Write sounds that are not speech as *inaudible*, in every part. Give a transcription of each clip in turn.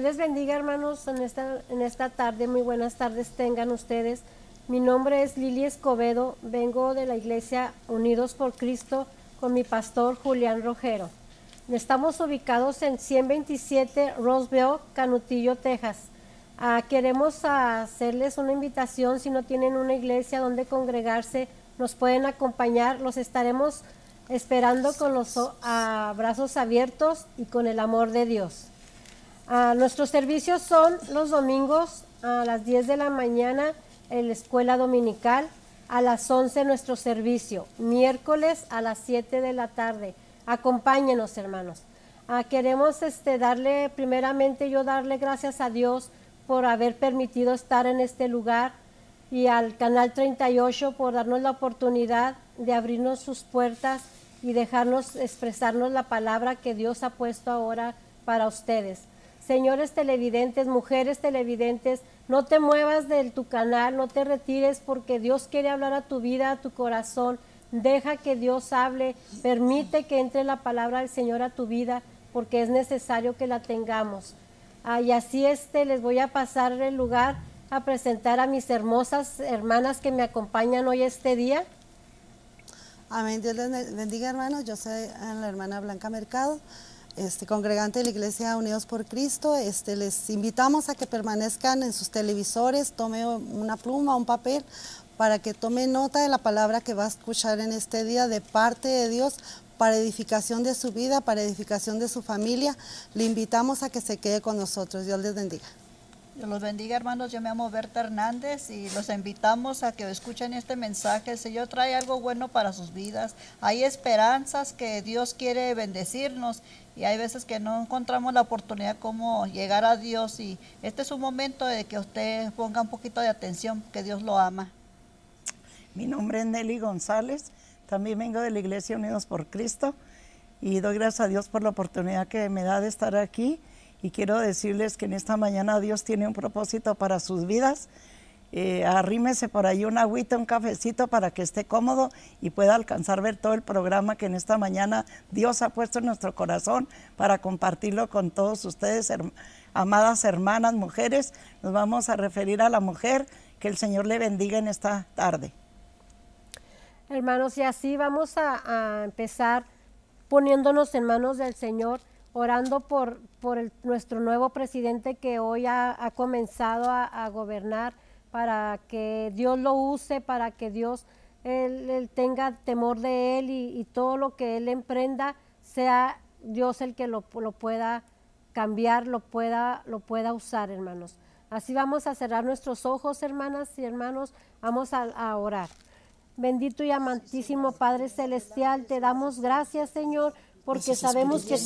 les bendiga, hermanos, en esta, tarde. Muy buenas tardes tengan ustedes. Mi nombre es Lili Escobedo. Vengo de la iglesia Unidos por Cristo con mi pastor Julián Rojero. Estamos ubicados en 127 Roseville, Canutillo, Texas. Ah, queremos hacerles una invitación. Si no tienen una iglesia donde congregarse, nos pueden acompañar. Los estaremos esperando con los ah, brazos abiertos y con el amor de Dios. Ah, nuestros servicios son los domingos a las 10 de la mañana en la escuela dominical, a las 11 nuestro servicio, miércoles a las 7 de la tarde. Acompáñenos, hermanos. Ah, queremos este, darle, primeramente yo darle gracias a Dios por haber permitido estar en este lugar y al Canal 38 por darnos la oportunidad de abrirnos sus puertas y dejarnos expresarnos la palabra que Dios ha puesto ahora para ustedes señores televidentes, mujeres televidentes, no te muevas de tu canal, no te retires porque Dios quiere hablar a tu vida, a tu corazón. Deja que Dios hable, permite que entre la palabra del Señor a tu vida porque es necesario que la tengamos. Ah, y así este, les voy a pasar el lugar a presentar a mis hermosas hermanas que me acompañan hoy este día. Amén, Dios les bendiga hermanos, yo soy eh, la hermana Blanca Mercado este, congregante de la Iglesia Unidos por Cristo, este, les invitamos a que permanezcan en sus televisores, tome una pluma, un papel, para que tome nota de la palabra que va a escuchar en este día de parte de Dios para edificación de su vida, para edificación de su familia. Le invitamos a que se quede con nosotros. Dios les bendiga. Dios los bendiga, hermanos. Yo me llamo Berta Hernández y los invitamos a que escuchen este mensaje. El Señor trae algo bueno para sus vidas. Hay esperanzas que Dios quiere bendecirnos y hay veces que no encontramos la oportunidad como llegar a Dios y este es un momento de que usted ponga un poquito de atención, que Dios lo ama. Mi nombre es Nelly González, también vengo de la Iglesia Unidos por Cristo y doy gracias a Dios por la oportunidad que me da de estar aquí y quiero decirles que en esta mañana Dios tiene un propósito para sus vidas. Eh, arrímese por ahí un agüita, un cafecito para que esté cómodo y pueda alcanzar ver todo el programa que en esta mañana Dios ha puesto en nuestro corazón para compartirlo con todos ustedes, amadas hermanas, mujeres. Nos vamos a referir a la mujer. Que el Señor le bendiga en esta tarde. Hermanos, y así vamos a, empezar poniéndonos en manos del Señor orando por, por nuestro nuevo presidente que hoy ha, comenzado a gobernar, para que Dios lo use, para que Dios él, tenga temor de Él y, todo lo que Él emprenda sea Dios el que lo, pueda cambiar, lo pueda, lo pueda usar, hermanos. Así vamos a cerrar nuestros ojos, hermanas y hermanos, vamos a orar. Bendito y amantísimo Padre Celestial, te damos gracias, Señor porque sabemos que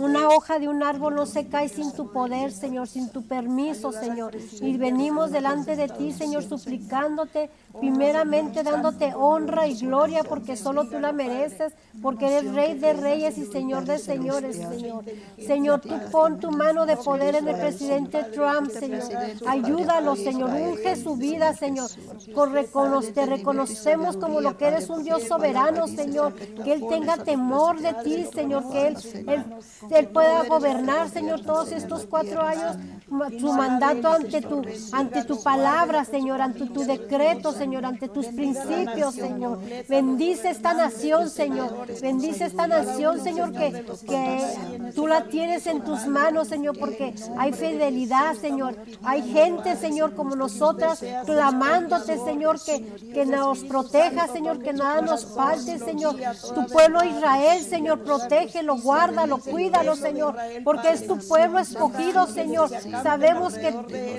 una hoja de un árbol no se cae sin tu poder, Señor, sin tu permiso, Señor. Y venimos delante de ti, Señor, suplicándote primeramente dándote honra y gloria porque solo tú la mereces, porque eres rey de reyes y señor de señores, Señor. Señor, tú pon tu mano de poder en el presidente Trump, Señor. Ayúdalo, Señor. Unge su vida, Señor. Te reconocemos como lo que eres un Dios soberano, Señor. Que Él tenga temor de ti, Señor. Que Él, él, pueda gobernar, Señor, todos estos cuatro años su mandato ante tu, ante tu palabra, Señor, ante tu decreto, Señor Señor, ante tus principios, Señor. Bendice esta nación, Señor. Bendice esta nación, Señor, que, que tú la tienes en tus manos, Señor, porque hay fidelidad, Señor. Hay gente, Señor, como nosotras, clamándote, Señor, que, que nos proteja, Señor, que nada nos falte, Señor. Tu pueblo Israel, Señor, protégelo, guárdalo, cuídalo, Señor, porque es tu pueblo escogido, Señor. Sabemos que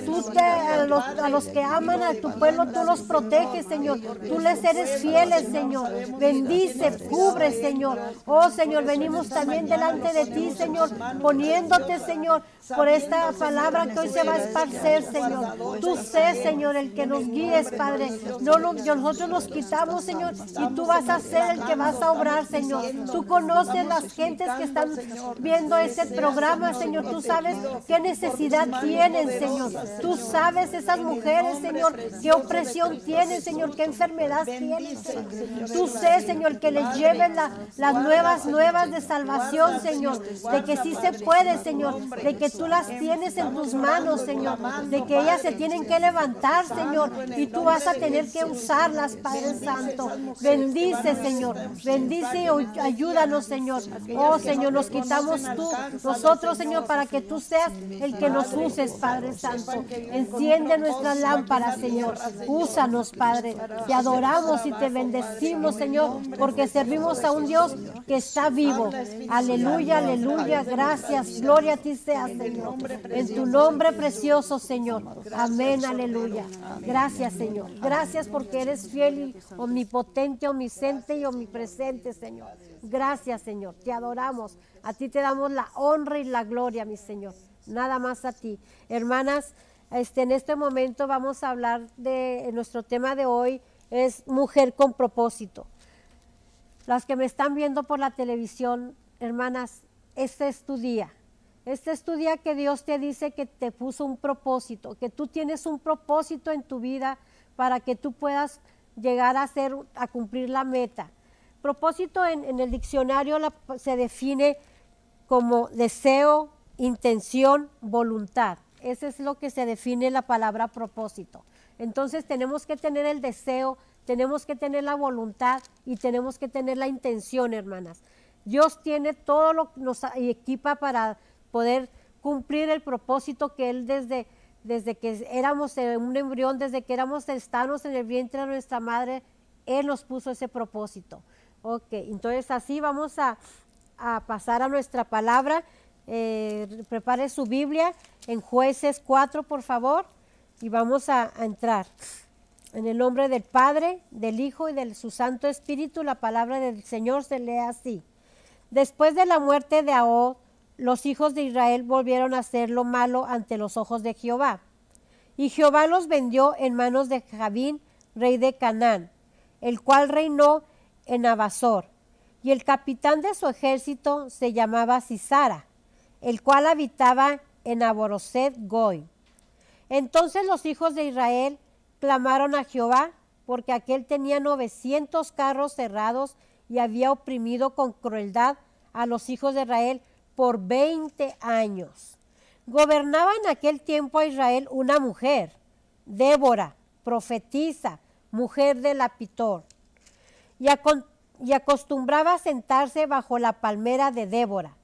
tú a, los, a los que aman a tu pueblo, tú los proteges. Señor. Tú les eres fieles, Señor. Bendice, cubre, Señor. Oh, Señor, venimos también delante de ti, Señor, poniéndote, Señor, por esta palabra que hoy se va a esparcer, Señor. Tú sé, Señor, el que nos guíes, Padre. nosotros nos quitamos, Señor, y tú vas a ser el que vas a obrar, Señor. Tú conoces las gentes que están viendo ese programa, Señor. Tú sabes qué necesidad tienen, Señor. Tú sabes esas mujeres, Señor, qué opresión tienen tienen, Señor, qué enfermedad tienen, Tú sé, Señor, que le lleven las nuevas, nuevas de salvación, Señor, de que sí se puede, Señor, de que tú las tienes en tus manos, Señor, de que ellas se tienen que levantar, Señor, y tú vas a tener que usarlas, Padre Santo. Bendice, Señor, bendice y ayúdanos, Señor. Oh, Señor, nos quitamos tú, nosotros, Señor, para que tú seas el que nos uses, Padre Santo. Enciende nuestras lámparas, Señor. Úsanos, Padre. Te adoramos y te bendecimos, Señor, porque servimos a un Dios que está vivo. Aleluya, aleluya. Gracias. Gloria a ti sea, Señor. En tu nombre precioso, Señor. Amén, aleluya. Gracias, Señor. Gracias porque eres fiel y omnipotente, omnisciente y omnipresente, Señor. Gracias, Señor. Te adoramos. A ti te damos la honra y la gloria, mi Señor. Nada más a ti. Hermanas, este, en este momento vamos a hablar de nuestro tema de hoy es mujer con propósito. Las que me están viendo por la televisión, hermanas, este es tu día. Este es tu día que Dios te dice que te puso un propósito, que tú tienes un propósito en tu vida para que tú puedas llegar a hacer, a cumplir la meta. Propósito en, el diccionario se define como deseo, intención, voluntad. Eso es lo que se define la palabra propósito. Entonces tenemos que tener el deseo, tenemos que tener la voluntad y tenemos que tener la intención, hermanas. Dios tiene todo lo que nos equipa para poder cumplir el propósito que Él desde, desde que éramos un embrión, desde que éramos estanos en el vientre de nuestra madre, Él nos puso ese propósito. Ok, entonces así vamos a, pasar a nuestra palabra. Eh, prepare su Biblia en jueces 4, por favor, y vamos a, entrar. En el nombre del Padre, del Hijo y de su Santo Espíritu, la palabra del Señor se lee así. Después de la muerte de Ahod, los hijos de Israel volvieron a hacer lo malo ante los ojos de Jehová. Y Jehová los vendió en manos de Javín, rey de Canaán, el cual reinó en Abasor. Y el capitán de su ejército se llamaba Sisara, el cual habitaba en Aboroset Goy. Entonces los hijos de Israel clamaron a Jehová, porque aquel tenía 900 carros cerrados y había oprimido con crueldad a los hijos de Israel por 20 años. Gobernaba en aquel tiempo a Israel una mujer, Débora, profetisa, mujer de Lapitor, y, y acostumbraba a sentarse bajo la palmera de Débora,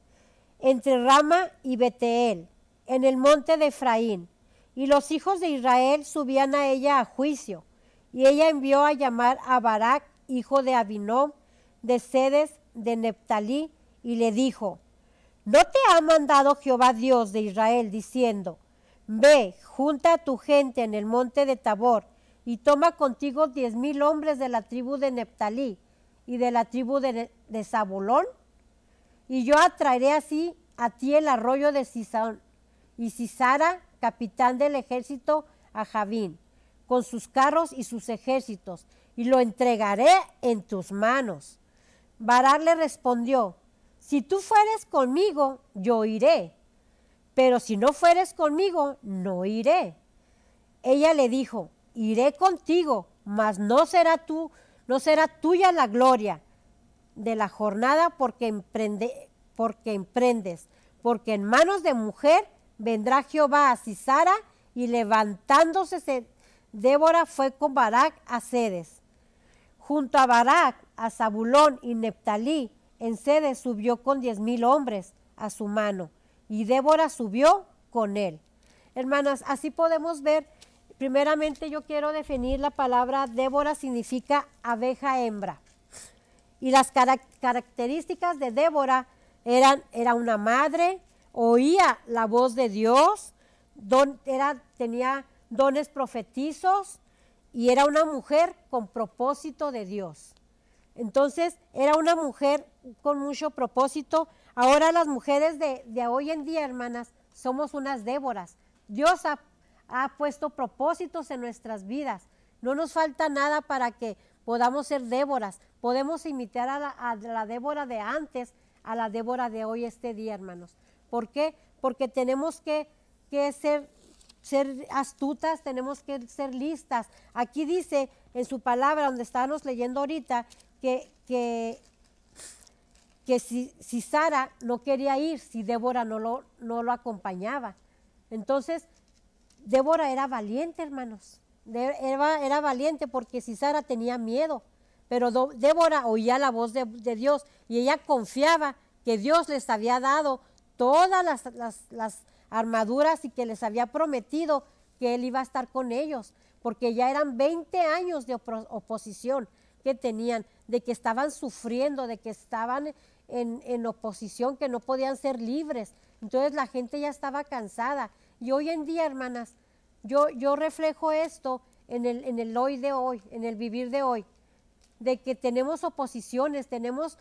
entre Rama y Betel, en el monte de Efraín, y los hijos de Israel subían a ella a juicio, y ella envió a llamar a Barak, hijo de Abinom, de Sedes, de Neptalí, y le dijo, ¿no te ha mandado Jehová Dios de Israel diciendo, ve, junta a tu gente en el monte de Tabor, y toma contigo diez mil hombres de la tribu de Neptalí y de la tribu de, de Zabulón, y yo atraeré así a ti el arroyo de Sison, y Cisara, capitán del ejército, a Javín, con sus carros y sus ejércitos, y lo entregaré en tus manos. Varar le respondió, si tú fueres conmigo, yo iré, pero si no fueres conmigo, no iré. Ella le dijo, iré contigo, mas no será tú, no será tuya la gloria de la jornada porque emprendes, porque en manos de mujer vendrá Jehová a Cisara, y levantándose Débora fue con Barak a Cedes. Junto a Barak, a Zabulón y Neptalí, en Cedes subió con diez mil hombres a su mano, y Débora subió con él. Hermanas, así podemos ver, primeramente yo quiero definir la palabra Débora significa abeja hembra. Y las características de Débora eran, era una madre, oía la voz de Dios, era, tenía dones profetizos y era una mujer con propósito de Dios. Entonces, era una mujer con mucho propósito. Ahora las mujeres de, hoy en día, hermanas, somos unas Déboras. Dios ha, puesto propósitos en nuestras vidas. No nos falta nada para que podamos ser Déboras. Podemos imitar a la Débora de antes, a la Débora de hoy, este día, hermanos. ¿Por qué? Porque tenemos que, ser, astutas, tenemos que ser listas. Aquí dice en su palabra, donde estábamos leyendo ahorita, que, que, si, Sara no quería ir, si Débora no lo, acompañaba. Entonces, Débora era valiente, hermanos. era, valiente porque si Sara tenía miedo, pero Débora oía la voz de Dios y ella confiaba que Dios les había dado todas las, armaduras y que les había prometido que él iba a estar con ellos, porque ya eran 20 años de oposición que tenían, de que estaban sufriendo, de que estaban en, en, oposición, que no podían ser libres. Entonces la gente ya estaba cansada. Y hoy en día, hermanas, yo, yo reflejo esto en el, en el hoy de hoy, en el vivir de hoy, de que tenemos oposiciones, tenemos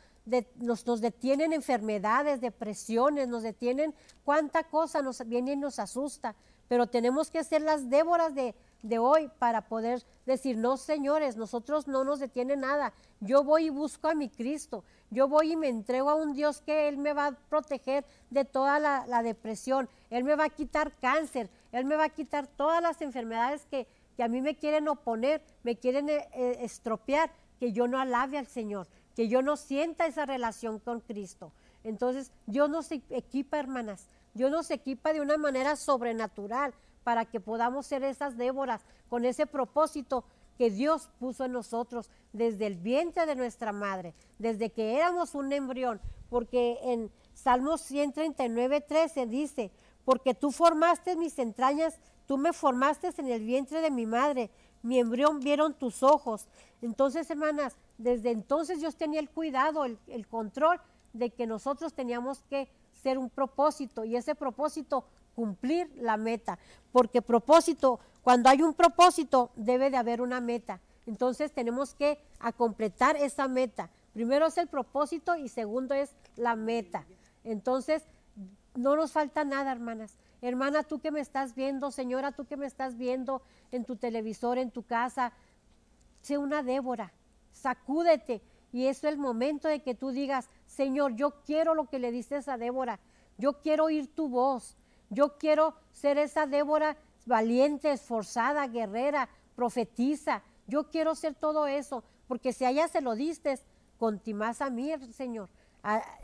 nos, nos, detienen enfermedades, depresiones, nos detienen cuánta cosa nos viene y nos asusta, pero tenemos que ser las Déboras de, hoy para poder decir, no señores, nosotros no nos detiene nada, yo voy y busco a mi Cristo, yo voy y me entrego a un Dios que Él me va a proteger de toda la, depresión, Él me va a quitar cáncer, Él me va a quitar todas las enfermedades que, a mí me quieren oponer, me quieren eh, eh, estropear, que yo no alabe al Señor que yo no sienta esa relación con Cristo. Entonces, Dios nos e-, equipa, hermanas. Dios nos equipa de una manera sobrenatural para que podamos ser esas Déboras con ese propósito que Dios puso en nosotros desde el vientre de nuestra madre, desde que éramos un embrión, porque en Salmos 139, 13 dice, porque tú formaste mis entrañas, tú me formaste en el vientre de mi madre, mi embrión vieron tus ojos. Entonces, hermanas, desde entonces Dios tenía el cuidado, el, el control de que nosotros teníamos que ser un propósito y ese propósito cumplir la meta, porque propósito, cuando hay un propósito debe de haber una meta. Entonces tenemos que a completar esa meta. Primero es el propósito y segundo es la meta. Entonces, no nos falta nada, hermanas. Hermana, tú que me estás viendo, señora, tú que me estás viendo en tu televisor, en tu casa, sé una Débora, sacúdete. Y es el momento de que tú digas, Señor, yo quiero lo que le dices a Débora, yo quiero oír tu voz, yo quiero ser esa Débora valiente, esforzada, guerrera, profetiza, yo quiero ser todo eso, porque si allá se lo diste, más a mí, Señor.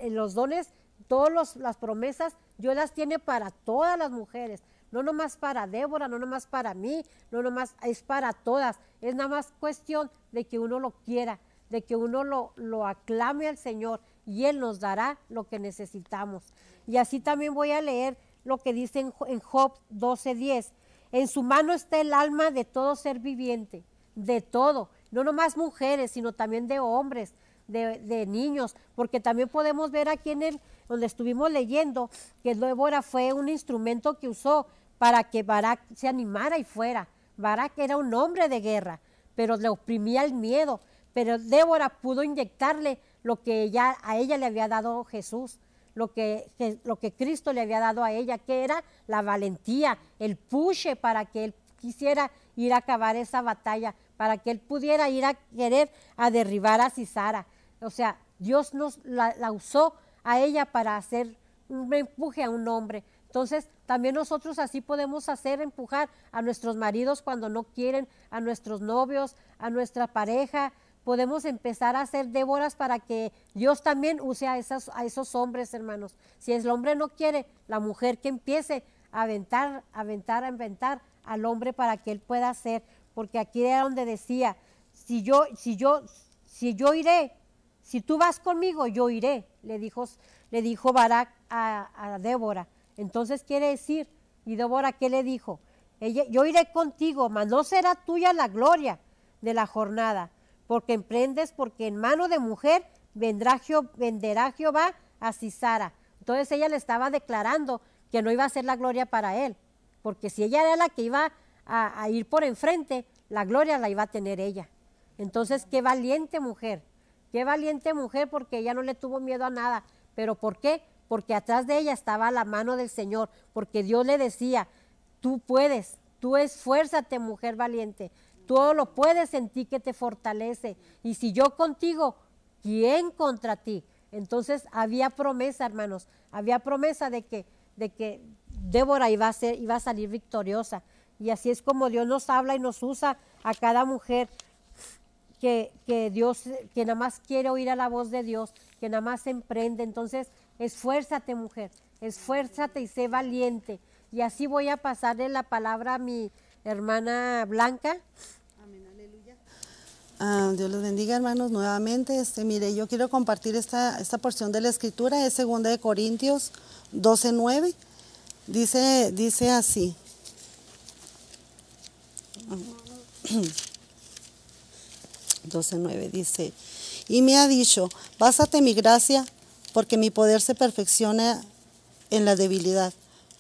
Eh, los dones, todas las promesas, Dios las tiene para todas las mujeres, no nomás para Débora, no nomás para mí, no nomás, es para todas. Es nada más cuestión de que uno lo quiera, de que uno lo, aclame al Señor y Él nos dará lo que necesitamos. Y así también voy a leer lo que dice en, Job 12:10. En su mano está el alma de todo ser viviente, de todo, no nomás mujeres, sino también de hombres, de, de niños, porque también podemos ver aquí en el, donde estuvimos leyendo que Débora fue un instrumento que usó para que Barak se animara y fuera. Barak era un hombre de guerra, pero le oprimía el miedo. Pero Débora pudo inyectarle lo que ella, a ella le había dado Jesús, lo que, lo que Cristo le había dado a ella, que era la valentía, el puche para que él quisiera ir a acabar esa batalla, para que él pudiera ir a querer a derribar a Cisara. O sea, Dios nos la usó a ella para hacer un empuje a un hombre. Entonces, también nosotros así podemos hacer empujar a nuestros maridos cuando no quieren, a nuestros novios, a nuestra pareja. Podemos empezar a hacer Déboras para que Dios también use a, a esos hombres, hermanos. Si el hombre no quiere, la mujer que empiece a aventar, a aventar, a inventar al hombre para que él pueda hacer. Porque aquí era donde decía, si yo, si yo, si yo iré, si tú vas conmigo, yo iré le dijo, le dijo Barak a, Débora. Entonces quiere decir, ¿y Débora qué le dijo? Ella, yo iré contigo, mas no será tuya la gloria de la jornada, porque emprendes, porque en mano de mujer vendrá venderá Jehová a Cisara. Entonces ella le estaba declarando que no iba a ser la gloria para él, porque si ella era la que iba a, a ir por enfrente, la gloria la iba a tener ella. Entonces, qué valiente mujer, Qué valiente mujer porque ella no le tuvo miedo a nada. ¿Pero por qué? Porque atrás de ella estaba la mano del Señor, porque Dios le decía, tú puedes, tú esfuérzate mujer valiente, tú lo puedes en ti que te fortalece. Y si yo contigo, ¿quién contra ti? Entonces había promesa, hermanos, había promesa de que, de que Débora iba a, ser, iba a salir victoriosa. Y así es como Dios nos habla y nos usa a cada mujer que, Dios, que nada más quiere oír a la voz de Dios, que nada más emprende. Entonces, esfuérzate, mujer, esfuérzate y sé valiente. Y así voy a pasarle la palabra a mi hermana Blanca. Amén, aleluya. Ah, Dios les bendiga, hermanos, nuevamente. Este, mire, yo quiero compartir esta, esta porción de la escritura, es 2 de Corintios 12, 9. Dice, dice así. 12.9 dice, y me ha dicho, básate mi gracia, porque mi poder se perfecciona en la debilidad.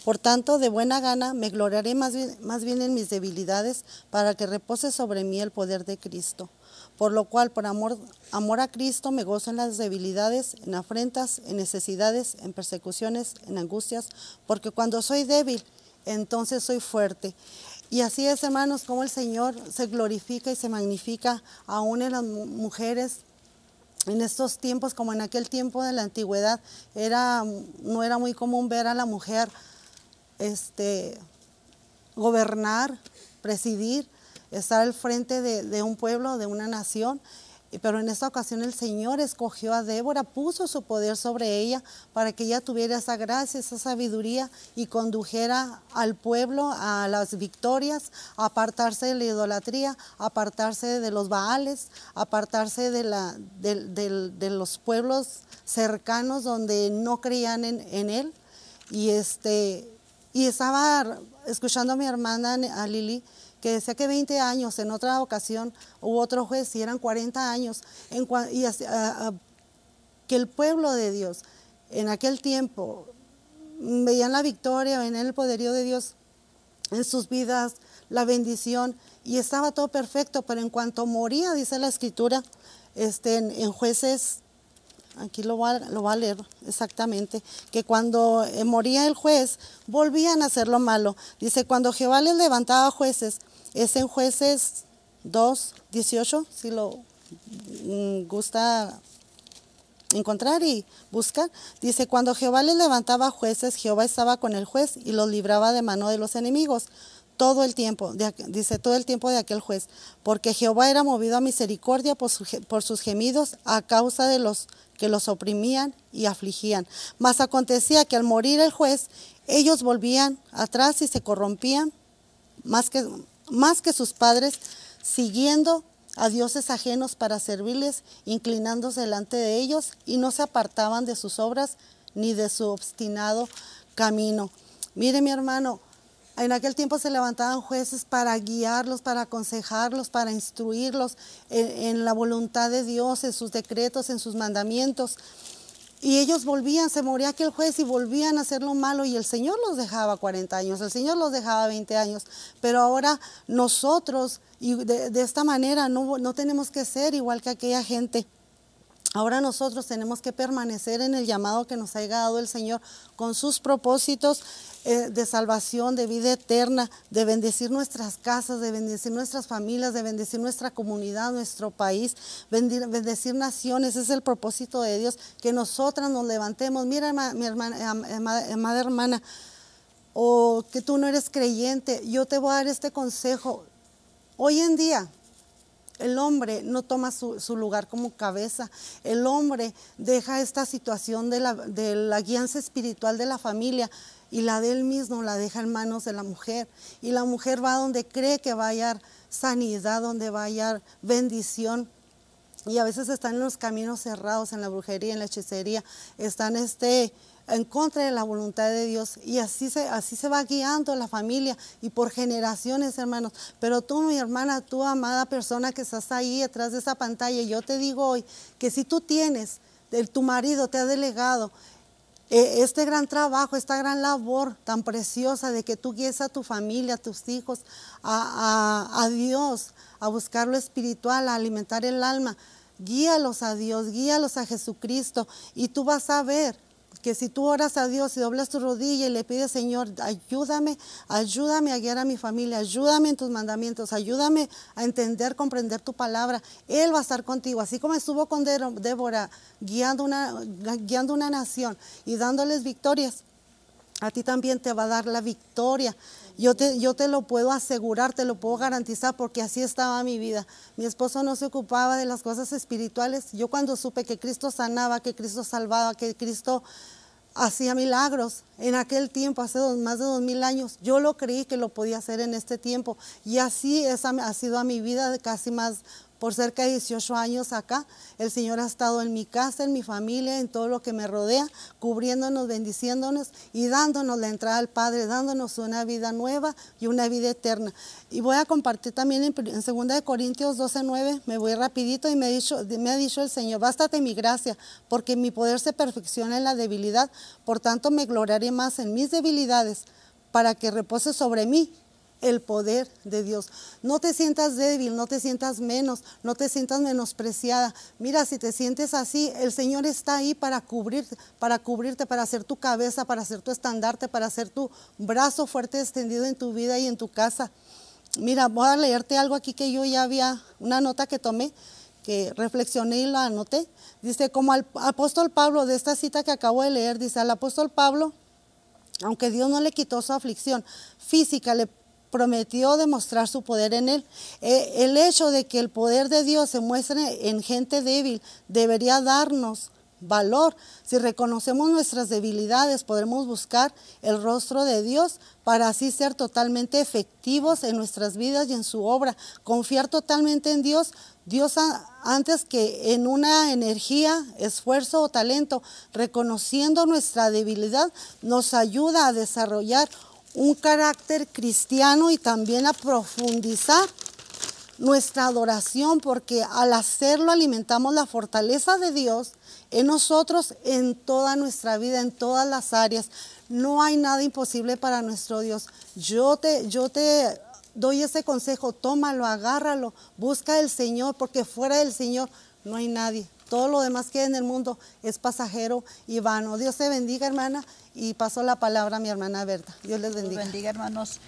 Por tanto, de buena gana me gloriaré más bien, más bien en mis debilidades, para que repose sobre mí el poder de Cristo. Por lo cual, por amor, amor a Cristo, me gozo en las debilidades, en afrentas, en necesidades, en persecuciones, en angustias, porque cuando soy débil, entonces soy fuerte. Y así es, hermanos, como el Señor se glorifica y se magnifica aún en las mujeres. En estos tiempos, como en aquel tiempo de la antigüedad, era, no era muy común ver a la mujer este, gobernar, presidir, estar al frente de un pueblo, de una nación. Pero en esta ocasión el Señor escogió a Débora, puso su poder sobre ella para que ella tuviera esa gracia, esa sabiduría y condujera al pueblo a las victorias, apartarse de la idolatría, apartarse de los baales, apartarse de, los pueblos cercanos donde no creían en, Él. Y, este, y estaba escuchando a mi hermana, a Lili, que decía que 20 años, en otra ocasión hubo otro juez si eran 40 años, en, y ah, ah, que el pueblo de Dios en aquel tiempo veían la victoria, en el poderío de Dios en sus vidas, la bendición, y estaba todo perfecto, pero en cuanto moría, dice la escritura, este, en, en jueces aquí lo va, a leer exactamente, que cuando eh, moría el juez, volvían a hacer lo malo. Dice, cuando Jehová les levantaba jueces, es en jueces 2, 18, si lo mm, gusta encontrar y buscar. Dice, cuando Jehová les levantaba jueces, Jehová estaba con el juez y los libraba de mano de los enemigos todo el tiempo, dice todo el tiempo de aquel juez, porque Jehová era movido a misericordia por, por, sus gemidos a causa de los que los oprimían y afligían. Mas acontecía que al morir el juez, ellos volvían atrás y se corrompían más que, más que sus padres, siguiendo a dioses ajenos para servirles, inclinándose delante de ellos y no se apartaban de sus obras ni de su obstinado camino. Mire mi hermano, en aquel tiempo se levantaban jueces para guiarlos, para aconsejarlos, para instruirlos en, la voluntad de Dios, en sus decretos, en sus mandamientos. Y ellos volvían, se moría aquel juez y volvían a hacer lo malo y el Señor los dejaba 40 años, el Señor los dejaba 20 años. Pero ahora nosotros, y de, esta manera, no tenemos que ser igual que aquella gente. Ahora nosotros tenemos que permanecer en el llamado que nos ha dado el Señor con sus propósitos eh, de salvación, de vida eterna, de bendecir nuestras casas, de bendecir nuestras familias, de bendecir nuestra comunidad, nuestro país, bendecir naciones. es el propósito de Dios, que nosotras nos levantemos. Mira, mi hermana, eh, amada eh, hermana, o que tú no eres creyente, yo te voy a dar este consejo. Hoy en día, el hombre no toma su, lugar como cabeza. El hombre deja esta situación de la, de la guianza espiritual de la familia y la de él mismo la deja en manos de la mujer. Y la mujer va donde cree que va a hallar sanidad, donde va a hallar bendición. Y a veces están en los caminos cerrados, en la brujería, en la hechicería, están este, en contra de la voluntad de Dios. Y así se, así se va guiando la familia y por generaciones, hermanos. Pero tú, mi hermana, tú, amada persona que estás ahí detrás de esa pantalla, yo te digo hoy que si tú tienes, tu marido te ha delegado eh, este gran trabajo, esta gran labor tan preciosa de que tú guíes a tu familia, a tus hijos, a, a Dios, a buscar lo espiritual, a alimentar el alma. Guíalos a Dios, guíalos a Jesucristo y tú vas a ver que si tú oras a Dios y doblas tu rodilla y le pides, Señor, ayúdame, ayúdame a guiar a mi familia, ayúdame en tus mandamientos, ayúdame a entender, comprender tu palabra, Él va a estar contigo. Así como estuvo con Débora guiando una, guiando una nación y dándoles victorias, a ti también te va a dar la victoria. Yo te, yo te lo puedo asegurar, te lo puedo garantizar porque así estaba mi vida. Mi esposo no se ocupaba de las cosas espirituales. Yo cuando supe que Cristo sanaba, que Cristo salvaba, que Cristo hacía milagros en aquel tiempo, hace más de dos mil años. Yo lo creí que lo podía hacer en este tiempo y así ha sido a mi vida de casi más por cerca de 18 años acá. El Señor ha estado en mi casa, en mi familia, en todo lo que me rodea, cubriéndonos, bendiciéndonos y dándonos la entrada al Padre, dándonos una vida nueva y una vida eterna. Y voy a compartir también en, segunda 2 Corintios 12, 9, me voy rapidito y me ha, dicho, me ha dicho el Señor, bástate mi gracia, porque mi poder se perfecciona en la debilidad, por tanto me gloriaré más en mis debilidades para que repose sobre mí el poder de Dios. No te sientas débil, no te sientas menos, no te sientas menospreciada. Mira, si te sientes así, el Señor está ahí para cubrirte, para cubrirte, para ser tu cabeza, para ser tu estandarte, para ser tu brazo fuerte extendido en tu vida y en tu casa. Mira, voy a leerte algo aquí que yo ya había, una nota que tomé, que reflexioné y la anoté. Dice, como al apóstol Pablo, de esta cita que acabo de leer, dice, al apóstol Pablo, aunque Dios no le quitó su aflicción física, le prometió demostrar su poder en él. Eh, el hecho de que el poder de Dios se muestre en gente débil debería darnos valor. Si reconocemos nuestras debilidades, podremos buscar el rostro de Dios para así ser totalmente efectivos en nuestras vidas y en su obra. Confiar totalmente en Dios, Dios antes que en una energía, esfuerzo o talento, reconociendo nuestra debilidad, nos ayuda a desarrollar un carácter cristiano y también a profundizar nuestra adoración, porque al hacerlo alimentamos la fortaleza de Dios en nosotros, en toda nuestra vida, en todas las áreas. No hay nada imposible para nuestro Dios. Yo te, yo te doy ese consejo, tómalo, agárralo, busca el Señor, porque fuera del Señor no hay nadie. Todo lo demás que hay en el mundo es pasajero y vano. Dios te bendiga, hermana, y pasó la palabra a mi hermana Berta. Dios les bendiga. Dios bendiga, hermanos.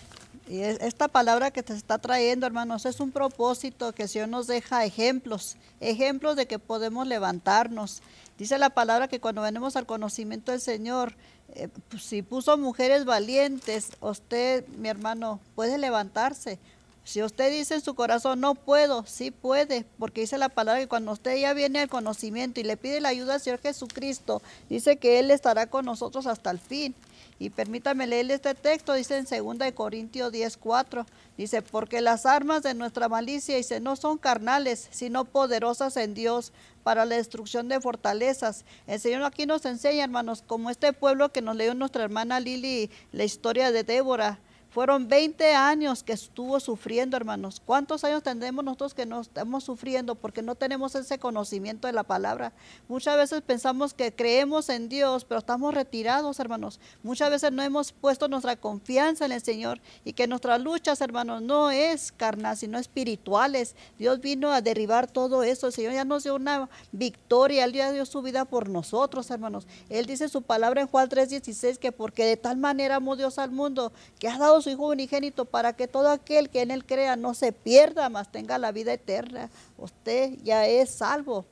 Y esta palabra que te está trayendo, hermanos, es un propósito que el nos deja ejemplos, ejemplos de que podemos levantarnos. Dice la palabra que cuando venimos al conocimiento del Señor, eh, pues, si puso mujeres valientes, usted, mi hermano, puede levantarse, si usted dice en su corazón, no puedo, sí puede, porque dice la palabra que cuando usted ya viene al conocimiento y le pide la ayuda al Señor Jesucristo, dice que Él estará con nosotros hasta el fin. Y permítame leerle este texto, dice en 2 Corintios 10, 4, dice, porque las armas de nuestra malicia, dice, no son carnales, sino poderosas en Dios para la destrucción de fortalezas. El Señor aquí nos enseña, hermanos, como este pueblo que nos leyó nuestra hermana Lili, la historia de Débora, fueron 20 años que estuvo sufriendo, hermanos. ¿Cuántos años tendremos nosotros que no estamos sufriendo porque no tenemos ese conocimiento de la palabra? Muchas veces pensamos que creemos en Dios, pero estamos retirados, hermanos. Muchas veces no hemos puesto nuestra confianza en el Señor y que nuestras luchas, hermanos, no es carnal, sino espirituales. Dios vino a derribar todo eso. El Señor ya nos dio una victoria. Él ya dio su vida por nosotros, hermanos. Él dice su palabra en Juan 3:16 que porque de tal manera amó Dios al mundo que ha dado su Hijo unigénito para que todo aquel que en Él crea no se pierda, mas tenga la vida eterna. Usted ya es salvo.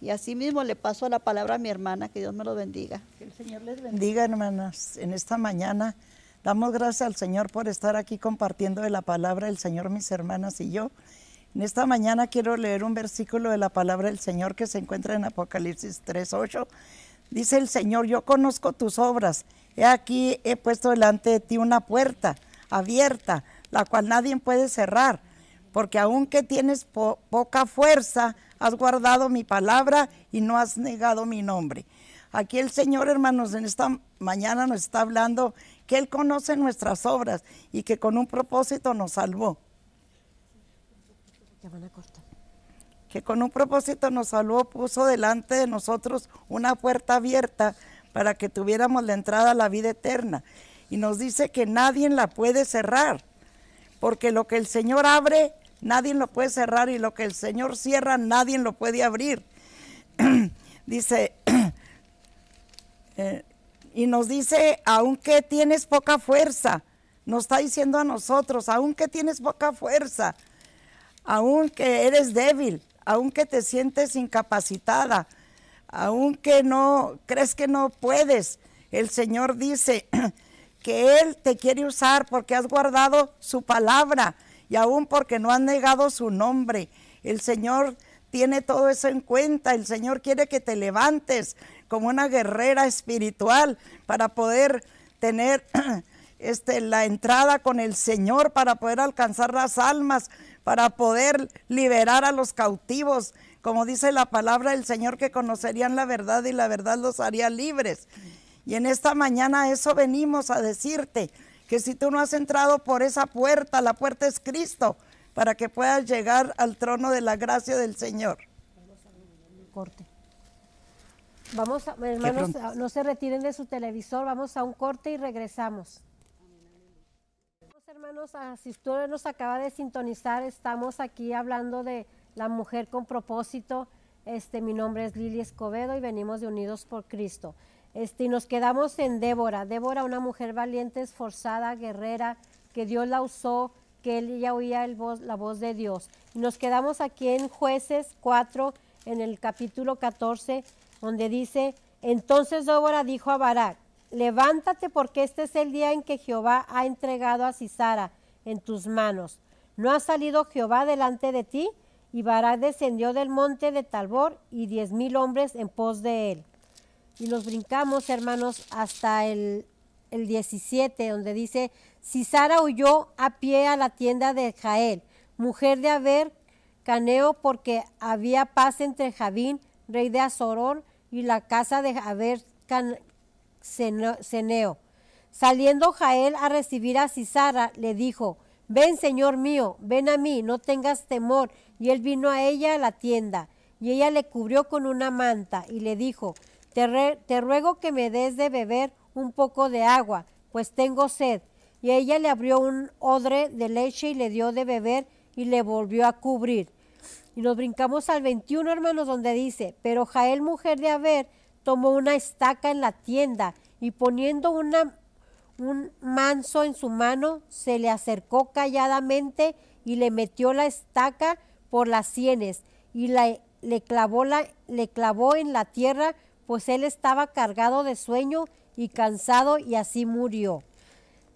Y así mismo le paso la palabra a mi hermana, que Dios me lo bendiga. Que el Señor les bendiga, hermanas. En esta mañana damos gracias al Señor por estar aquí compartiendo de la palabra del Señor, mis hermanas y yo. En esta mañana quiero leer un versículo de la palabra del Señor que se encuentra en Apocalipsis 3.8. Dice el Señor, yo conozco tus obras He aquí he puesto delante de ti una puerta abierta, la cual nadie puede cerrar, porque aunque tienes poca fuerza, has guardado mi palabra y no has negado mi nombre. Aquí el Señor, hermanos, en esta mañana nos está hablando que Él conoce nuestras obras y que con un propósito nos salvó. Que con un propósito nos salvó, puso delante de nosotros una puerta abierta para que tuviéramos la entrada a la vida eterna. Y nos dice que nadie la puede cerrar, porque lo que el Señor abre, nadie lo puede cerrar, y lo que el Señor cierra, nadie lo puede abrir. *clears throat* dice, *clears throat* eh, y nos dice, aunque tienes poca fuerza, nos está diciendo a nosotros, aunque tienes poca fuerza, aunque eres débil, aunque te sientes incapacitada, aunque no crees que no puedes, el Señor dice *clears throat* que Él te quiere usar porque has guardado su palabra y aún porque no has negado su nombre. El Señor tiene todo eso en cuenta. El Señor quiere que te levantes como una guerrera espiritual para poder tener *clears throat* este, la entrada con el Señor, para poder alcanzar las almas, para poder liberar a los cautivos, como dice la palabra del Señor, que conocerían la verdad y la verdad los haría libres. Y en esta mañana eso venimos a decirte, que si tú no has entrado por esa puerta, la puerta es Cristo, para que puedas llegar al trono de la gracia del Señor. Corte. Vamos, a, hermanos, no se retiren de su televisor, vamos a un corte y regresamos hermanos, si usted nos acaba de sintonizar, estamos aquí hablando de la mujer con propósito. Este, mi nombre es Lili Escobedo y venimos de Unidos por Cristo. Este, y nos quedamos en Débora. Débora, una mujer valiente, esforzada, guerrera, que Dios la usó, que ella oía el la voz de Dios. Y nos quedamos aquí en Jueces 4, en el capítulo 14, donde dice, entonces Débora dijo a Barak, levántate porque este es el día en que Jehová ha entregado a Cisara en tus manos. ¿No ha salido Jehová delante de ti? Y descendió del monte de Talbor y diez mil hombres en pos de él. Y nos brincamos, hermanos, hasta el, el 17, donde dice, si Sara huyó a pie a la tienda de Jael, mujer de Haber, caneo, porque había paz entre Javín, rey de Azorón, y la casa de Haber, caneo Saliendo Jael a recibir a Cisara, le dijo, Ven, Señor mío, ven a mí, no tengas temor. Y él vino a ella a la tienda, y ella le cubrió con una manta, y le dijo, te, ruego que me des de beber un poco de agua, pues tengo sed. Y ella le abrió un odre de leche y le dio de beber y le volvió a cubrir. Y nos brincamos al 21, hermanos, donde dice, pero Jael, mujer de Haber, tomó una estaca en la tienda y poniendo una un manso en su mano, se le acercó calladamente y le metió la estaca por las sienes y le, clavó la, le clavó en la tierra, pues él estaba cargado de sueño y cansado y así murió.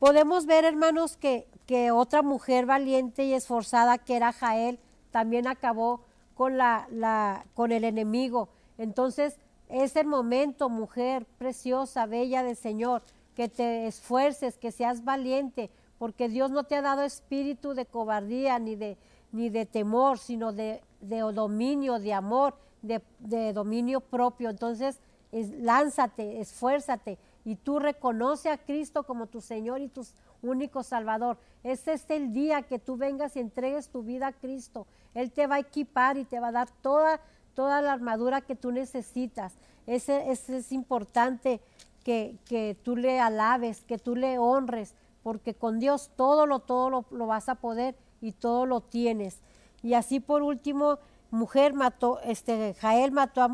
Podemos ver, hermanos, que, que otra mujer valiente y esforzada que era Jael también acabó con, la, la, con el enemigo. Entonces, es el momento, mujer preciosa, bella del Señor, que te esfuerces, que seas valiente, porque Dios no te ha dado espíritu de cobardía ni de, ni de temor, sino de, dominio, de amor, de, dominio propio. Entonces, lánzate, esfuérzate y tú reconoce a Cristo como tu Señor y tu único Salvador. Es este el día que tú vengas y entregues tu vida a Cristo. Él te va a equipar y te va a dar toda, toda la armadura que tú necesitas. Ese, ese es importante que, tú le alabes, que tú le honres, porque con Dios todo lo, todo lo, vas a poder y todo lo tienes. Y así por último, mujer mató, este, Jael mató a,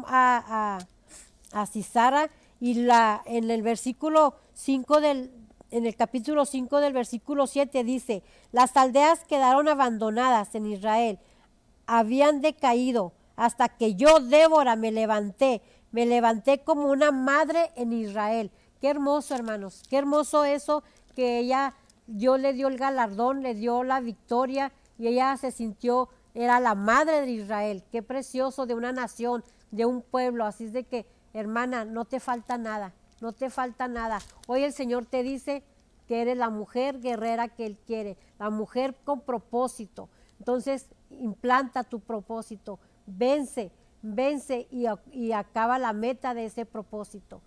a, Cisara y la, en el versículo 5 del, en el capítulo 5 del versículo 7 dice, las aldeas quedaron abandonadas en Israel, habían decaído hasta que yo, Débora, me levanté me levanté como una madre en Israel. Qué hermoso, hermanos. Qué hermoso eso que ella, Dios le dio el galardón, le dio la victoria y ella se sintió, era la madre de Israel. Qué precioso de una nación, de un pueblo. Así es de que, hermana, no te falta nada, no te falta nada. Hoy el Señor te dice que eres la mujer guerrera que Él quiere, la mujer con propósito. Entonces, implanta tu propósito, vence, vence y, acaba la meta de ese propósito.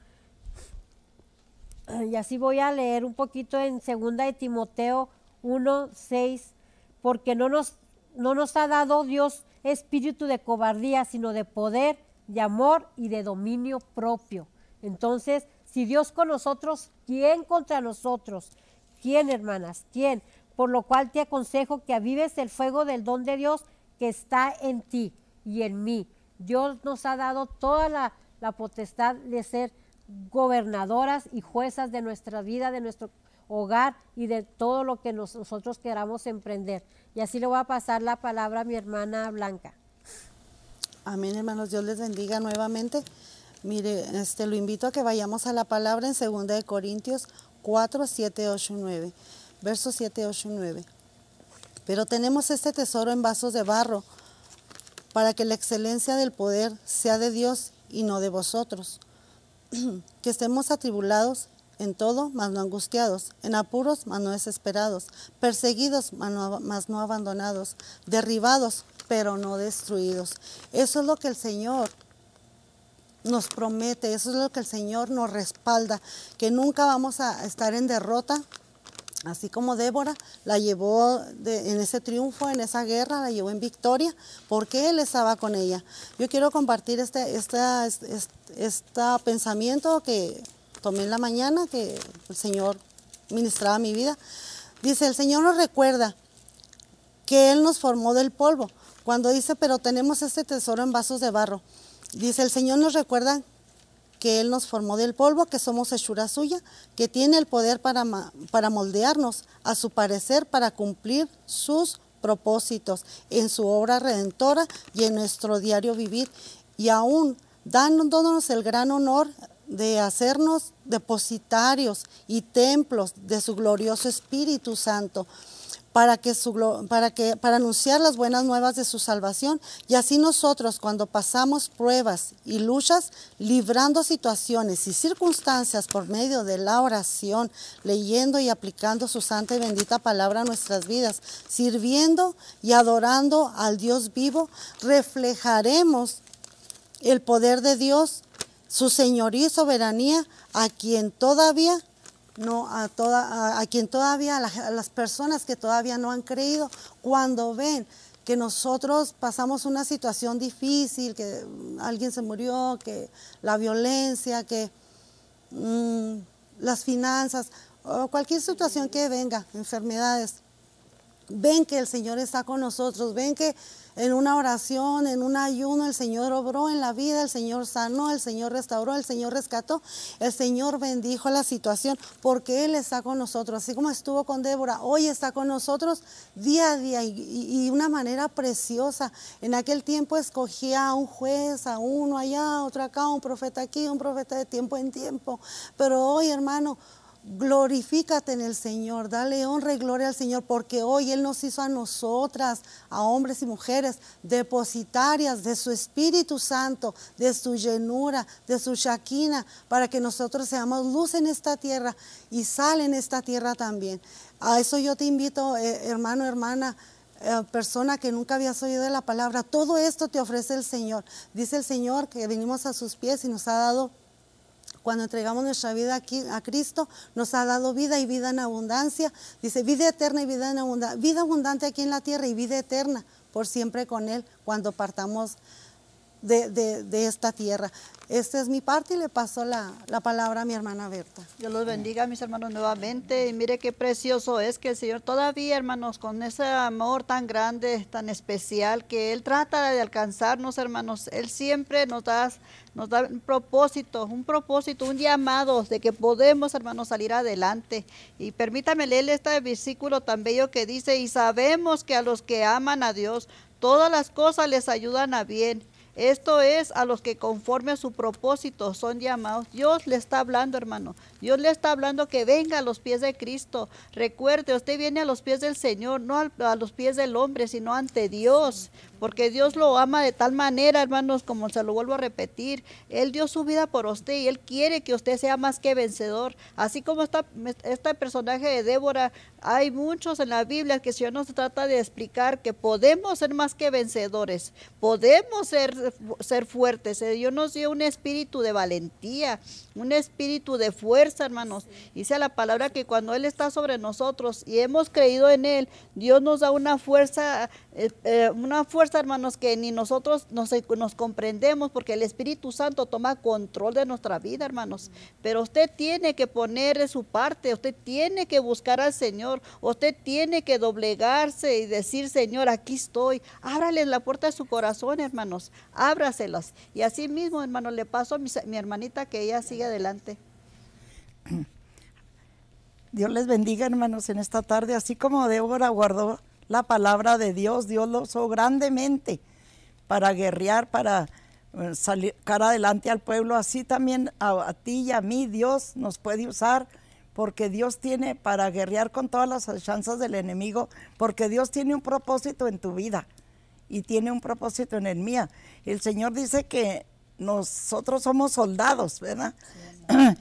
Ah, y así voy a leer un poquito en segunda de Timoteo 1, 6, porque no nos, no nos ha dado Dios espíritu de cobardía, sino de poder, de amor y de dominio propio. Entonces, si Dios con nosotros, ¿quién contra nosotros? ¿Quién, hermanas? ¿Quién? Por lo cual te aconsejo que avives el fuego del don de Dios que está en ti y en mí, Dios nos ha dado toda la, potestad de ser gobernadoras y juezas de nuestra vida, de nuestro hogar y de todo lo que nosotros queramos emprender. Y así le voy a pasar la palabra a mi hermana Blanca. Amén, hermanos. Dios les bendiga nuevamente. Mire, este, lo invito a que vayamos a la palabra en 2 Corintios 4, 7, 8 y 9. Versos 7, 8 y 9. Pero tenemos este tesoro en vasos de barro para que la excelencia del poder sea de Dios y no de vosotros, *clears throat* que estemos atribulados en todo, mas no angustiados, en apuros, mas no desesperados, perseguidos, mas no, abandonados, derribados, pero no destruidos. Eso es lo que el Señor nos promete, eso es lo que el Señor nos respalda, que nunca vamos a estar en derrota, Así como Débora la llevó en ese triunfo, en esa guerra, la llevó en victoria, porque Él estaba con ella. Yo quiero compartir este, pensamiento que tomé en la mañana, que el Señor ministraba mi vida. Dice, el Señor nos recuerda que Él nos formó del polvo. Cuando dice, pero tenemos este tesoro en vasos de barro. Dice, el Señor nos recuerda que Él nos formó del polvo, que somos hechura suya, que tiene el poder para, para moldearnos a su parecer, para cumplir sus propósitos en su obra redentora y en nuestro diario vivir. Y aún dándonos el gran honor de hacernos depositarios y templos de su glorioso Espíritu Santo para, que su, para, que, para anunciar las buenas nuevas de su salvación y así nosotros cuando pasamos pruebas y luchas, librando situaciones y circunstancias por medio de la oración, leyendo y aplicando su santa y bendita palabra a nuestras vidas, sirviendo y adorando al Dios vivo, reflejaremos el poder de Dios, su señoría y soberanía, a quien todavía no a, toda, a, quien todavía, a las, personas que todavía no han creído, cuando ven que nosotros pasamos una situación difícil, que alguien se murió, que la violencia, que mm, las finanzas, o cualquier situación que venga, enfermedades, ven que el Señor está con nosotros, ven que en una oración, en un ayuno, el Señor obró en la vida, el Señor sanó, el Señor restauró, el Señor rescató, el Señor bendijo la situación porque Él está con nosotros, así como estuvo con Débora, hoy está con nosotros día a día y, de una manera preciosa. En aquel tiempo escogía a un juez, a uno allá, otro acá, un profeta aquí, un profeta de tiempo en tiempo, pero hoy hermano, glorifícate en el Señor, dale honra y gloria al Señor, porque hoy Él nos hizo a nosotras, a hombres y mujeres, depositarias de su Espíritu Santo, de su llenura, de su shaquina, para que nosotros seamos luz en esta tierra y sal en esta tierra también. A eso yo te invito, eh, hermano, hermana, eh, persona que nunca habías oído de la palabra. Todo esto te ofrece el Señor. Dice el Señor que venimos a sus pies y nos ha dado cuando entregamos nuestra vida aquí, a Cristo, nos ha dado vida y vida en abundancia. Dice, vida eterna y vida en abundancia, vida abundante aquí en la tierra y vida eterna por siempre con Él cuando partamos de, esta tierra. Esta es mi parte y le paso la, palabra a mi hermana Berta. Dios los bendiga, mis hermanos, nuevamente. Y mire qué precioso es que el Señor todavía, hermanos, con ese amor tan grande, tan especial, que Él trata de alcanzarnos, hermanos. Él siempre nos da, nos da un propósito, un propósito, un llamado de que podemos, hermanos, salir adelante. Y permítame leer este versículo tan bello que dice, y sabemos que a los que aman a Dios, todas las cosas les ayudan a bien esto es a los que conforme a su propósito son llamados. Dios le está hablando, hermano. Dios le está hablando que venga a los pies de Cristo. Recuerde, usted viene a los pies del Señor, no a los pies del hombre, sino ante Dios. Porque Dios lo ama de tal manera, hermanos, como se lo vuelvo a repetir. Él dio su vida por usted y Él quiere que usted sea más que vencedor. Así como está este personaje de Débora, hay muchos en la Biblia que si no nos trata de explicar que podemos ser más que vencedores. Podemos ser, ser fuertes. Eh, Dios nos dio un espíritu de valentía, un espíritu de fuerza hermanos. Dice la palabra que cuando Él está sobre nosotros y hemos creído en Él, Dios nos da una fuerza, eh, eh, una fuerza, hermanos, que ni nosotros nos, comprendemos porque el Espíritu Santo toma control de nuestra vida, hermanos. Pero usted tiene que poner su parte, usted tiene que buscar al Señor, usted tiene que doblegarse y decir, Señor, aquí estoy. Ábrale la puerta de su corazón, hermanos. Ábraselas. Y así mismo, hermanos, le paso a mi, mi hermanita que ella sigue adelante. *clears throat* Dios les bendiga, hermanos, en esta tarde. Así como Débora guardó la palabra de Dios, Dios lo usó grandemente para guerrear, para eh, salir cara adelante al pueblo. Así también a, ti y a mí Dios nos puede usar porque Dios tiene para guerrear con todas las chanzas del enemigo, porque Dios tiene un propósito en tu vida y tiene un propósito en el mía. El Señor dice que nosotros somos soldados, ¿verdad? *clears throat*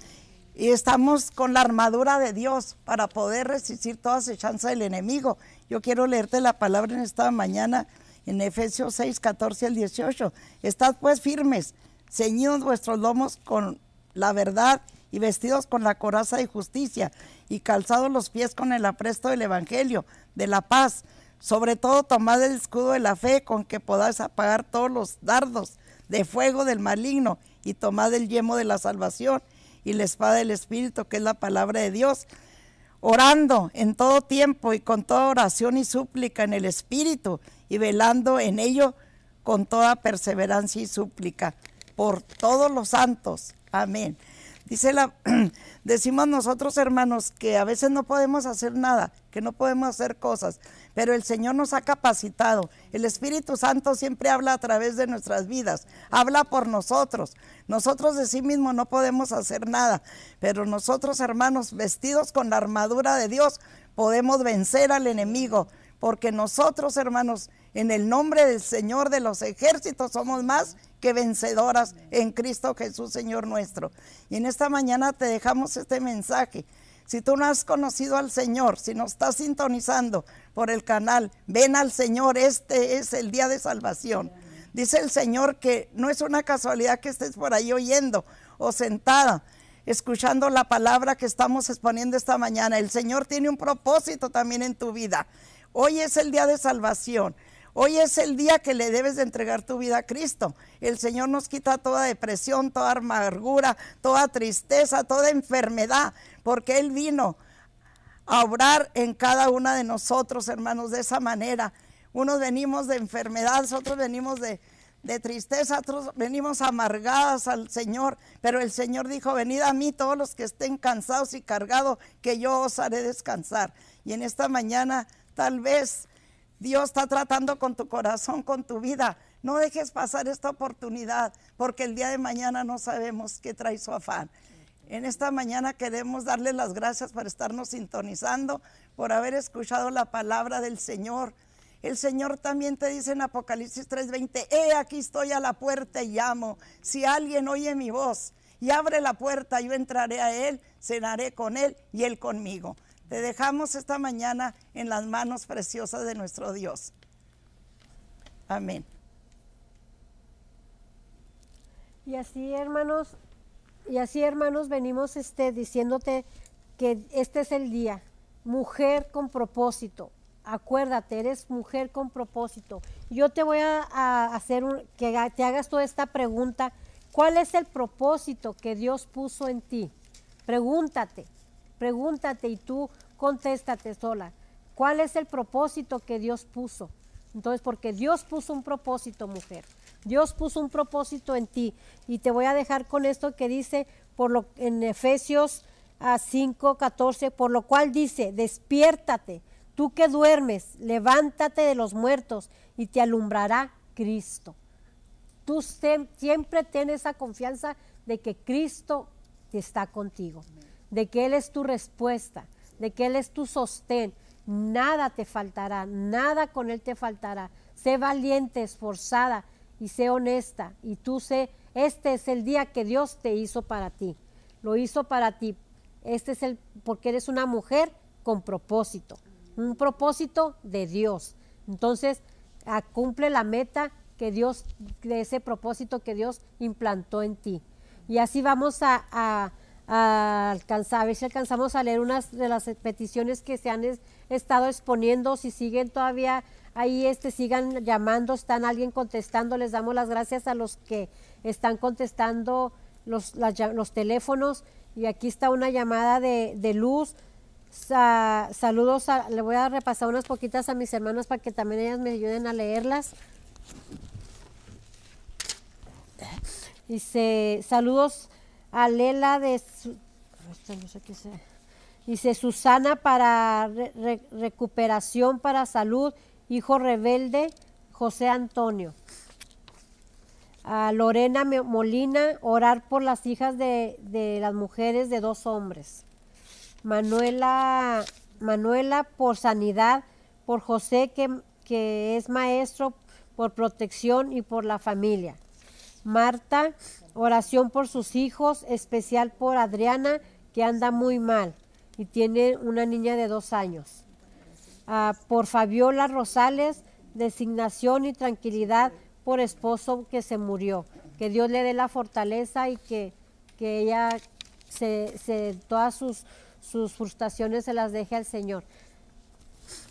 y estamos con la armadura de Dios para poder resistir toda acechanza del enemigo. Yo quiero leerte la palabra en esta mañana en Efesios 6, 14 al 18. Estad pues firmes, ceñidos vuestros lomos con la verdad y vestidos con la coraza de justicia y calzados los pies con el apresto del Evangelio, de la paz. Sobre todo tomad el escudo de la fe con que podáis apagar todos los dardos de fuego del maligno y tomad el yemo de la salvación y la espada del Espíritu, que es la palabra de Dios, orando en todo tiempo y con toda oración y súplica en el Espíritu y velando en ello con toda perseverancia y súplica por todos los santos. Amén. Dice la, *clears throat* decimos nosotros hermanos que a veces no podemos hacer nada, que no podemos hacer cosas, pero el Señor nos ha capacitado. El Espíritu Santo siempre habla a través de nuestras vidas, habla por nosotros. Nosotros de sí mismos no podemos hacer nada, pero nosotros hermanos vestidos con la armadura de Dios podemos vencer al enemigo, porque nosotros hermanos en el nombre del Señor de los ejércitos somos más que vencedoras en Cristo Jesús Señor nuestro. Y en esta mañana te dejamos este mensaje. Si tú no has conocido al Señor, si no estás sintonizando por el canal, ven al Señor, este es el día de salvación. Dice el Señor que no es una casualidad que estés por ahí oyendo o sentada, escuchando la palabra que estamos exponiendo esta mañana. El Señor tiene un propósito también en tu vida. Hoy es el día de salvación. Hoy es el día que le debes de entregar tu vida a Cristo. El Señor nos quita toda depresión, toda amargura, toda tristeza, toda enfermedad, porque Él vino a obrar en cada una de nosotros, hermanos, de esa manera. Unos venimos de enfermedad, otros venimos de, tristeza, otros venimos amargadas al Señor, pero el Señor dijo, venid a mí todos los que estén cansados y cargados, que yo os haré descansar. Y en esta mañana tal vez Dios está tratando con tu corazón, con tu vida. No dejes pasar esta oportunidad, porque el día de mañana no sabemos qué trae su afán. En esta mañana queremos darle las gracias por estarnos sintonizando, por haber escuchado la palabra del Señor. El Señor también te dice en Apocalipsis 3:20, he aquí estoy a la puerta y llamo. Si alguien oye mi voz y abre la puerta, yo entraré a Él, cenaré con Él y Él conmigo. Te dejamos esta mañana en las manos preciosas de nuestro Dios. Amén. Y así, hermanos, y así, hermanos, venimos este, diciéndote que este es el día, mujer con propósito. Acuérdate, eres mujer con propósito. Yo te voy a, hacer que te hagas toda esta pregunta. ¿Cuál es el propósito que Dios puso en ti? Pregúntate. Pregúntate y tú contéstate sola. ¿Cuál es el propósito que Dios puso? Entonces, porque Dios puso un propósito, mujer. Dios puso un propósito en ti. Y te voy a dejar con esto que dice por lo, en Efesios 5, ah, 14, por lo cual dice, despiértate, tú que duermes, levántate de los muertos y te alumbrará Cristo. Tú siempre ten esa confianza de que Cristo está contigo de que Él es tu respuesta, de que Él es tu sostén. Nada te faltará, nada con Él te faltará. Sé valiente, esforzada y sé honesta. Y tú sé, este es el día que Dios te hizo para ti. Lo hizo para ti. Este es el, porque eres una mujer con propósito, un propósito de Dios. Entonces, ah, cumple la meta que Dios, de ese propósito que Dios implantó en ti. Y así vamos a a ver si alcanzamos a leer unas de las peticiones que se han estado exponiendo, si siguen todavía ahí, este, sigan llamando, están alguien contestando, les damos las gracias a los que están contestando los, teléfonos y aquí está una llamada de, luz. saludos, le voy a repasar unas poquitas a mis hermanas para que también ellas me ayuden a leerlas. Dice, saludos a Lela de... no sé Dice Susana para recuperación para salud, hijo rebelde, José Antonio. A Lorena Molina, orar por las hijas de, las mujeres de dos hombres. Manuela, Manuela por sanidad, por José que, que es maestro, por protección y por la familia. Marta Oración por sus hijos, especial por Adriana, que anda muy mal y tiene una niña de dos años. Ah, por Fabiola Rosales, designación y tranquilidad por esposo que se murió. Que Dios le dé la fortaleza y que, que ella se, todas sus, sus frustraciones se las deje al Señor.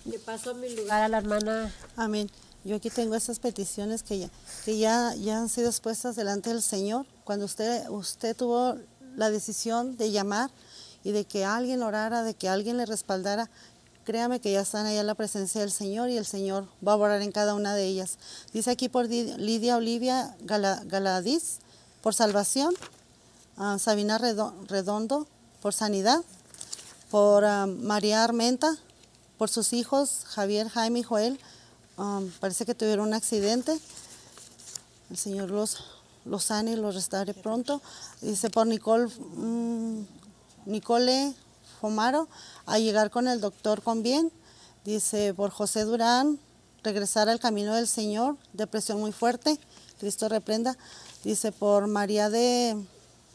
Le paso mi lugar a la hermana. Amén. Yo aquí tengo esas peticiones que ya, que ya, ya han sido expuestas delante del Señor. Cuando usted, usted tuvo la decisión de llamar y de que alguien orara, de que alguien le respaldara, créame que ya están allá en la presencia del Señor y el Señor va a orar en cada una de ellas. Dice aquí por Lidia Olivia Galadiz, por salvación, ah, Sabina Redondo, por sanidad, por ah, María Armenta, por sus hijos Javier, Jaime y Joel, Um, parece que tuvieron un accidente. El Señor los, los sane y los restaure pronto. Dice por Nicole, mm, Nicole Fomaro a llegar con el doctor con bien. Dice por José Durán regresar al camino del Señor, depresión muy fuerte, Cristo reprenda. Dice por María de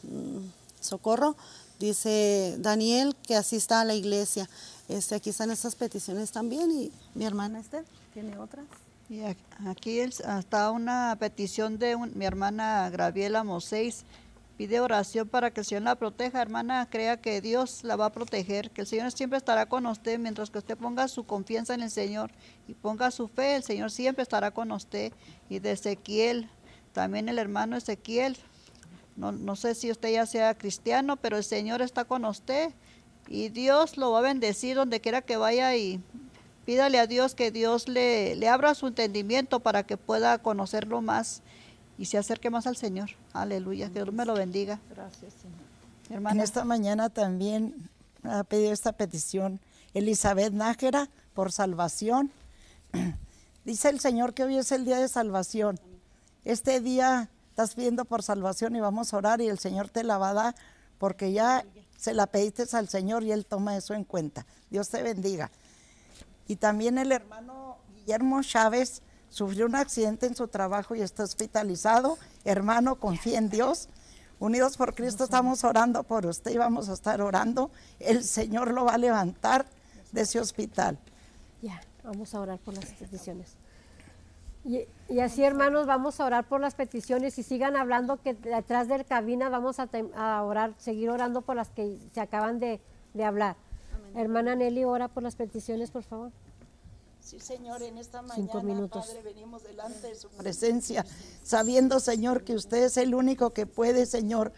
mm, Socorro Dice Daniel que asista a la iglesia. Este, aquí están esas peticiones también y mi hermana Esther tiene otras. Y aquí está una petición de mi hermana Graviela Moseis. Pide oración para que el Señor la proteja, hermana. Crea que Dios la va a proteger, que el Señor siempre estará con usted mientras que usted ponga su confianza en el Señor y ponga su fe. El Señor siempre estará con usted. Y de Ezequiel, también el hermano Ezequiel no, no, sé si usted ya sea cristiano, pero el Señor está con usted y Dios lo va a bendecir donde quiera que vaya y pídale a Dios que Dios le, le abra su entendimiento para que pueda conocerlo más y se acerque más al Señor. Aleluya, que Dios me lo bendiga. Gracias, Señor. Hermana. En esta mañana también ha pedido esta petición Elizabeth Nájera por salvación. *clears throat* Dice el Señor que hoy es el día de salvación. Este día estás pidiendo por salvación y vamos a orar y el Señor te la va a dar porque ya se la pediste al Señor y Él toma eso en cuenta. Dios te bendiga. Y también el hermano Guillermo Chávez sufrió un accidente en su trabajo y está hospitalizado. Hermano, confía en Dios. Unidos por Cristo estamos orando por usted y vamos a estar orando. El Señor lo va a levantar de ese hospital. Ya, vamos a orar por las peticiones. Y, así, hermanos, vamos a orar por las peticiones y sigan hablando que detrás del cabina vamos a, orar, seguir orando por las que se acaban de, hablar. Hermana Nelly, ora por las peticiones, por favor. Sí, Señor, en esta mañana, Padre, venimos delante de su presencia, sabiendo, Señor, que usted es el único que puede, Señor,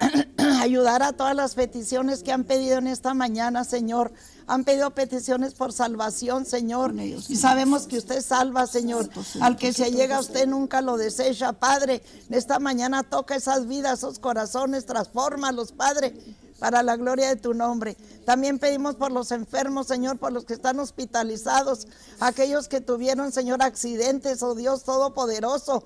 *clears throat* ayudar a todas las peticiones que han pedido en esta mañana, Señor han pedido peticiones por salvación, Señor. Y sabemos que usted salva, Señor. Al que se llega a usted nunca lo desecha, Padre. Esta mañana toca esas vidas, esos corazones, transfórmalos, Padre para la gloria de tu nombre. También pedimos por los enfermos, Señor, por los que están hospitalizados, aquellos que tuvieron, Señor, accidentes, oh Dios Todopoderoso,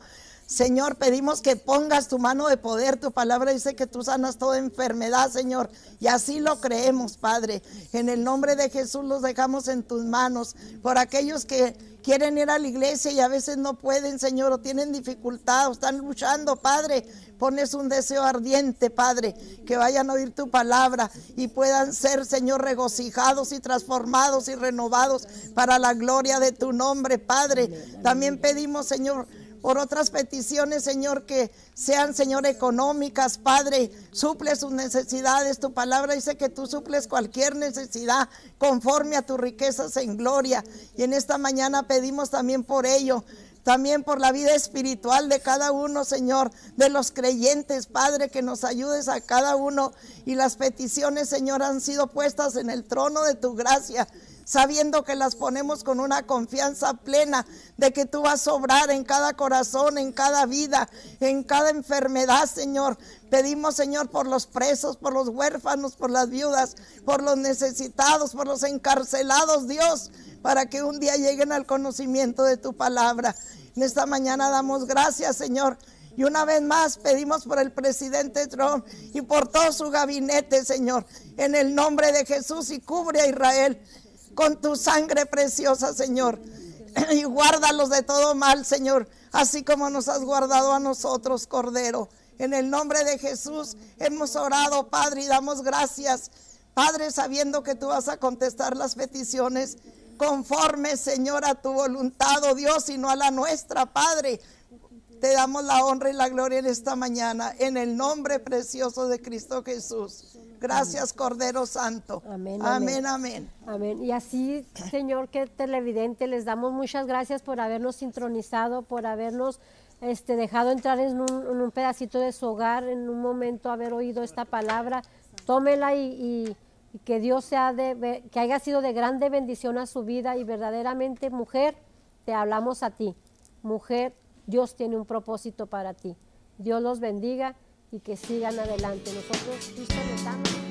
Señor, pedimos que pongas tu mano de poder. Tu palabra dice que tú sanas toda enfermedad, Señor. Y así lo creemos, Padre. En el nombre de Jesús los dejamos en tus manos. Por aquellos que quieren ir a la iglesia y a veces no pueden, Señor, o tienen dificultad, o están luchando, Padre. Pones un deseo ardiente, Padre, que vayan a oír tu palabra y puedan ser, Señor, regocijados y transformados y renovados para la gloria de tu nombre, Padre. También pedimos, Señor, por otras peticiones, Señor, que sean, Señor, económicas, Padre. Suple sus necesidades. Tu palabra dice que tú suples cualquier necesidad conforme a tus riquezas en gloria. Y en esta mañana pedimos también por ello también por la vida espiritual de cada uno, Señor, de los creyentes, Padre, que nos ayudes a cada uno. Y las peticiones, Señor, han sido puestas en el trono de tu gracia sabiendo que las ponemos con una confianza plena de que tú vas a sobrar en cada corazón, en cada vida, en cada enfermedad, Señor. Pedimos, Señor, por los presos, por los huérfanos, por las viudas, por los necesitados, por los encarcelados, Dios, para que un día lleguen al conocimiento de tu palabra. En esta mañana damos gracias, Señor. Y una vez más pedimos por el presidente Trump y por todo su gabinete, Señor, en el nombre de Jesús y cubre a Israel con tu sangre preciosa, Señor. Y guárdalos de todo mal, Señor, así como nos has guardado a nosotros, Cordero. En el nombre de Jesús hemos orado, Padre, y damos gracias. Padre, sabiendo que tú vas a contestar las peticiones conforme, Señor, a tu voluntad, oh Dios, y no a la nuestra, Padre. Te damos la honra y la gloria en esta mañana, en el nombre precioso de Cristo Jesús. Gracias, Cordero Santo. Amén amén, amén. Y así, *clears throat* Señor, que televidente, les damos muchas gracias por habernos sintonizado, por habernos este, dejado entrar en un, pedacito de su hogar, en un momento haber oído esta palabra. Tómela y, que Dios sea que haya sido de grande bendición a su vida y verdaderamente, mujer, te hablamos a ti. Mujer, Dios tiene un propósito para ti. Dios los bendiga y que sigan adelante. Nosotros,